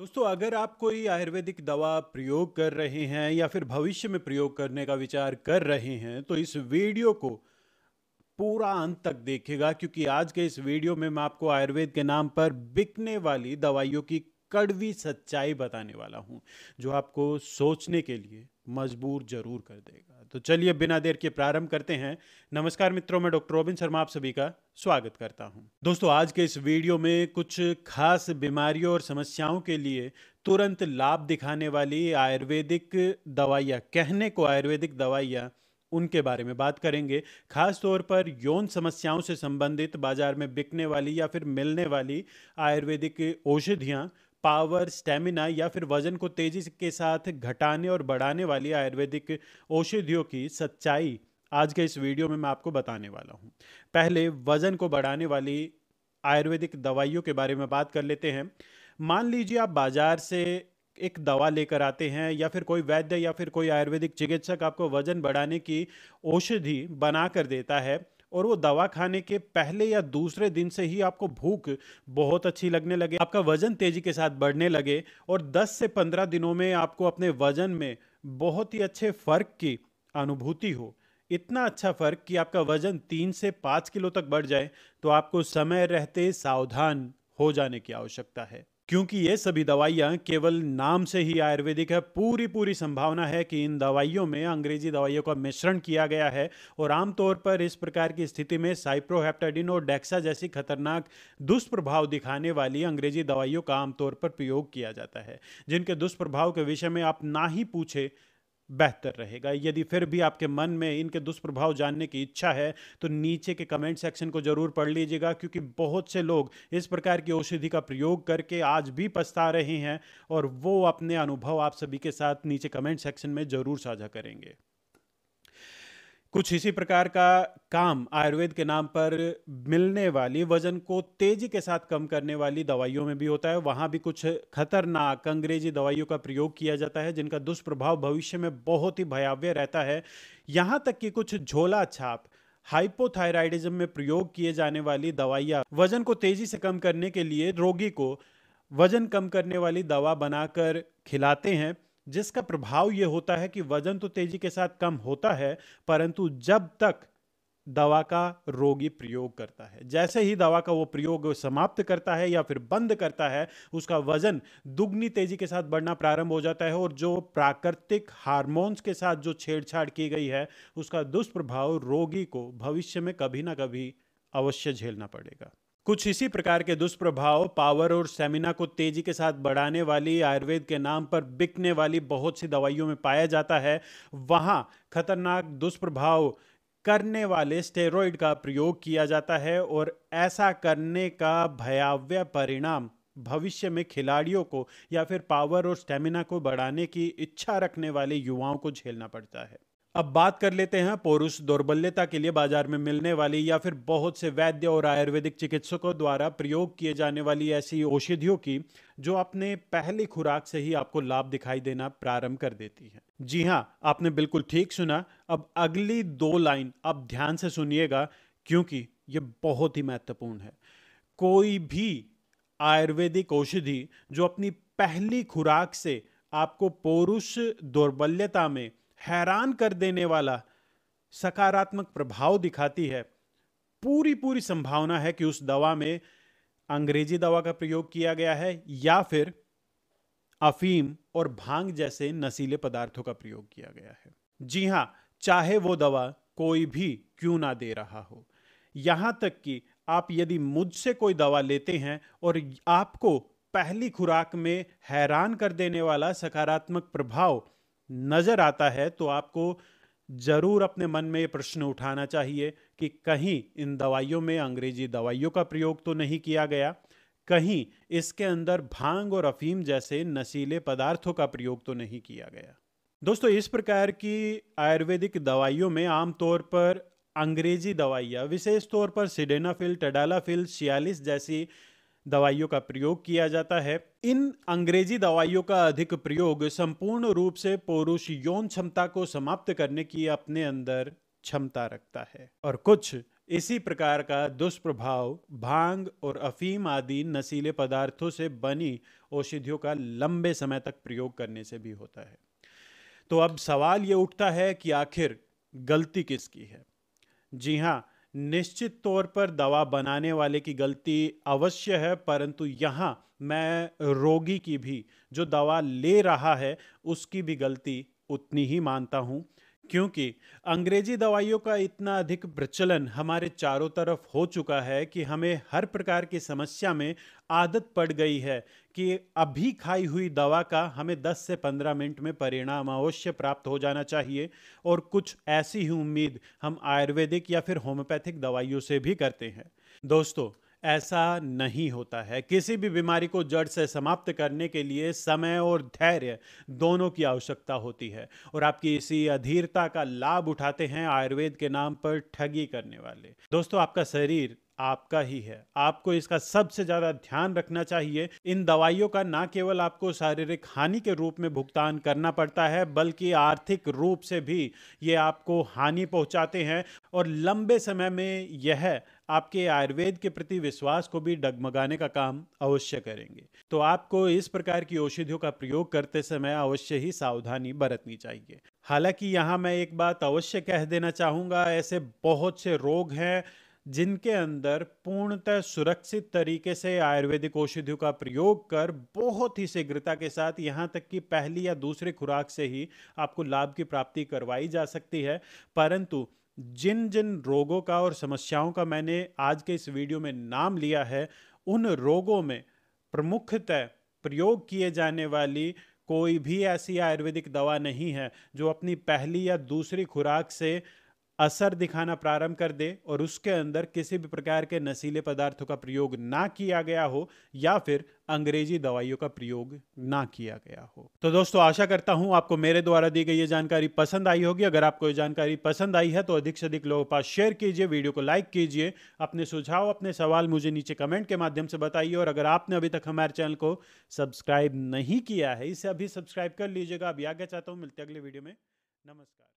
दोस्तों अगर आप कोई आयुर्वेदिक दवा प्रयोग कर रहे हैं या फिर भविष्य में प्रयोग करने का विचार कर रहे हैं तो इस वीडियो को पूरा अंत तक देखेगा क्योंकि आज के इस वीडियो में मैं आपको आयुर्वेद के नाम पर बिकने वाली दवाइयों की कड़वी सच्चाई बताने वाला हूं जो आपको सोचने के लिए मजबूर जरूर कर देगा तो चलिए बिना देर के प्रारंभ करते हैं नमस्कार मित्रों मैं डॉक्टर रोबिन शर्मा आप सभी का स्वागत करता हूं। दोस्तों आज के इस वीडियो में कुछ खास बीमारियों और समस्याओं के लिए तुरंत लाभ दिखाने वाली आयुर्वेदिक दवाइयाँ कहने को आयुर्वेदिक दवाइयाँ उनके बारे में बात करेंगे खास तौर पर यौन समस्याओं से संबंधित बाजार में बिकने वाली या फिर मिलने वाली आयुर्वेदिक औषधियाँ पावर स्टेमिना या फिर वजन को तेजी के साथ घटाने और बढ़ाने वाली आयुर्वेदिक औषधियों की सच्चाई आज के इस वीडियो में मैं आपको बताने वाला हूँ पहले वजन को बढ़ाने वाली आयुर्वेदिक दवाइयों के बारे में बात कर लेते हैं मान लीजिए आप बाजार से एक दवा लेकर आते हैं या फिर कोई वैद्य या फिर कोई आयुर्वेदिक चिकित्सक आपको वजन बढ़ाने की औषधि बना कर देता है और वो दवा खाने के पहले या दूसरे दिन से ही आपको भूख बहुत अच्छी लगने लगे आपका वजन तेजी के साथ बढ़ने लगे और 10 से 15 दिनों में आपको अपने वजन में बहुत ही अच्छे फर्क की अनुभूति हो इतना अच्छा फर्क कि आपका वजन तीन से पाँच किलो तक बढ़ जाए तो आपको समय रहते सावधान हो जाने की आवश्यकता है क्योंकि ये सभी दवाइयाँ केवल नाम से ही आयुर्वेदिक है पूरी पूरी संभावना है कि इन दवाइयों में अंग्रेजी दवाइयों का मिश्रण किया गया है और आमतौर पर इस प्रकार की स्थिति में साइप्रोहेप्टाडिन और डेक्सा जैसी खतरनाक दुष्प्रभाव दिखाने वाली अंग्रेजी दवाइयों का आमतौर पर प्रयोग किया जाता है जिनके दुष्प्रभाव के विषय में आप ना ही पूछें बेहतर रहेगा यदि फिर भी आपके मन में इनके दुष्प्रभाव जानने की इच्छा है तो नीचे के कमेंट सेक्शन को जरूर पढ़ लीजिएगा क्योंकि बहुत से लोग इस प्रकार की औषधि का प्रयोग करके आज भी पछता रहे हैं और वो अपने अनुभव आप सभी के साथ नीचे कमेंट सेक्शन में जरूर साझा करेंगे कुछ इसी प्रकार का काम आयुर्वेद के नाम पर मिलने वाली वजन को तेजी के साथ कम करने वाली दवाइयों में भी होता है वहां भी कुछ खतरनाक अंग्रेजी दवाइयों का प्रयोग किया जाता है जिनका दुष्प्रभाव भविष्य में बहुत ही भयाव्य रहता है यहां तक कि कुछ झोला छाप हाइपोथायराइडिज्म में प्रयोग किए जाने वाली दवाइयाँ वजन को तेजी से कम करने के लिए रोगी को वजन कम करने वाली दवा बनाकर खिलाते हैं जिसका प्रभाव ये होता है कि वजन तो तेजी के साथ कम होता है परंतु जब तक दवा का रोगी प्रयोग करता है जैसे ही दवा का वो प्रयोग समाप्त करता है या फिर बंद करता है उसका वजन दुगनी तेजी के साथ बढ़ना प्रारंभ हो जाता है और जो प्राकृतिक हार्मोन्स के साथ जो छेड़छाड़ की गई है उसका दुष्प्रभाव रोगी को भविष्य में कभी ना कभी अवश्य झेलना पड़ेगा कुछ इसी प्रकार के दुष्प्रभाव पावर और स्टेमिना को तेजी के साथ बढ़ाने वाली आयुर्वेद के नाम पर बिकने वाली बहुत सी दवाइयों में पाया जाता है वहाँ खतरनाक दुष्प्रभाव करने वाले स्टेरॉइड का प्रयोग किया जाता है और ऐसा करने का भयाव्य परिणाम भविष्य में खिलाड़ियों को या फिर पावर और स्टेमिना को बढ़ाने की इच्छा रखने वाले युवाओं को झेलना पड़ता है अब बात कर लेते हैं पौरुष दुर्बल्यता के लिए बाजार में मिलने वाली या फिर बहुत से वैद्य और आयुर्वेदिक चिकित्सकों द्वारा प्रयोग किए जाने वाली ऐसी औषधियों की जो अपने पहली खुराक से ही आपको लाभ दिखाई देना प्रारंभ कर देती है जी हाँ आपने बिल्कुल ठीक सुना अब अगली दो लाइन आप ध्यान से सुनिएगा क्योंकि ये बहुत ही महत्वपूर्ण है कोई भी आयुर्वेदिक औषधि जो अपनी पहली खुराक से आपको पौरुष दुर्बल्यता में हैरान कर देने वाला सकारात्मक प्रभाव दिखाती है पूरी पूरी संभावना है कि उस दवा में अंग्रेजी दवा का प्रयोग किया गया है या फिर अफीम और भांग जैसे नशीले पदार्थों का प्रयोग किया गया है जी हां चाहे वो दवा कोई भी क्यों ना दे रहा हो यहां तक कि आप यदि मुझसे कोई दवा लेते हैं और आपको पहली खुराक में हैरान कर देने वाला सकारात्मक प्रभाव नज़र आता है तो आपको ज़रूर अपने मन में ये प्रश्न उठाना चाहिए कि कहीं इन दवाइयों में अंग्रेजी दवाइयों का प्रयोग तो नहीं किया गया कहीं इसके अंदर भांग और अफीम जैसे नशीले पदार्थों का प्रयोग तो नहीं किया गया दोस्तों इस प्रकार की आयुर्वेदिक दवाइयों में आमतौर पर अंग्रेजी दवाइयाँ विशेष तौर पर सिडेनाफिल टडालाफिल छियालीस जैसी दवाइयों का प्रयोग किया जाता है इन अंग्रेजी दवाइयों का अधिक प्रयोग संपूर्ण रूप से पुरुष यौन क्षमता को समाप्त करने की अपने अंदर क्षमता रखता है और कुछ इसी प्रकार का दुष्प्रभाव भांग और अफीम आदि नशीले पदार्थों से बनी औषधियों का लंबे समय तक प्रयोग करने से भी होता है तो अब सवाल ये उठता है कि आखिर गलती किसकी है जी हाँ निश्चित तौर पर दवा बनाने वाले की गलती अवश्य है परंतु यहाँ मैं रोगी की भी जो दवा ले रहा है उसकी भी गलती उतनी ही मानता हूँ क्योंकि अंग्रेजी दवाइयों का इतना अधिक प्रचलन हमारे चारों तरफ हो चुका है कि हमें हर प्रकार की समस्या में आदत पड़ गई है कि अभी खाई हुई दवा का हमें 10 से 15 मिनट में परिणाम अवश्य प्राप्त हो जाना चाहिए और कुछ ऐसी ही उम्मीद हम आयुर्वेदिक या फिर होम्योपैथिक दवाइयों से भी करते हैं दोस्तों ऐसा नहीं होता है किसी भी बीमारी को जड़ से समाप्त करने के लिए समय और धैर्य दोनों की आवश्यकता होती है और आपकी इसी अधीरता का लाभ उठाते हैं आयुर्वेद के नाम पर ठगी करने वाले दोस्तों आपका शरीर आपका ही है आपको इसका सबसे ज़्यादा ध्यान रखना चाहिए इन दवाइयों का ना केवल आपको शारीरिक हानि के रूप में भुगतान करना पड़ता है बल्कि आर्थिक रूप से भी ये आपको हानि पहुंचाते हैं और लंबे समय में यह आपके आयुर्वेद के प्रति विश्वास को भी डगमगाने का काम अवश्य करेंगे तो आपको इस प्रकार की औषधियों का प्रयोग करते समय अवश्य ही सावधानी बरतनी चाहिए हालांकि यहाँ मैं एक बात अवश्य कह देना चाहूँगा ऐसे बहुत से रोग हैं जिनके अंदर पूर्णतः सुरक्षित तरीके से आयुर्वेदिक औषधियों का प्रयोग कर बहुत ही शीघ्रता के साथ यहाँ तक कि पहली या दूसरी खुराक से ही आपको लाभ की प्राप्ति करवाई जा सकती है परंतु जिन जिन रोगों का और समस्याओं का मैंने आज के इस वीडियो में नाम लिया है उन रोगों में प्रमुखतः प्रयोग किए जाने वाली कोई भी ऐसी आयुर्वेदिक दवा नहीं है जो अपनी पहली या दूसरी खुराक से असर दिखाना प्रारंभ कर दे और उसके अंदर किसी भी प्रकार के नशीले पदार्थों का प्रयोग ना किया गया हो या फिर अंग्रेजी दवाइयों का प्रयोग ना किया गया हो तो दोस्तों आशा करता हूं आपको मेरे द्वारा दी गई ये जानकारी पसंद आई होगी अगर आपको ये जानकारी पसंद आई है तो अधिक से अधिक लोगों पास शेयर कीजिए वीडियो को लाइक कीजिए अपने सुझाव अपने सवाल मुझे नीचे कमेंट के माध्यम से बताइए और अगर आपने अभी तक हमारे चैनल को सब्सक्राइब नहीं किया है इसे अभी सब्सक्राइब कर लीजिएगा अभी आगे चाहता हूँ मिलते अगले वीडियो में नमस्कार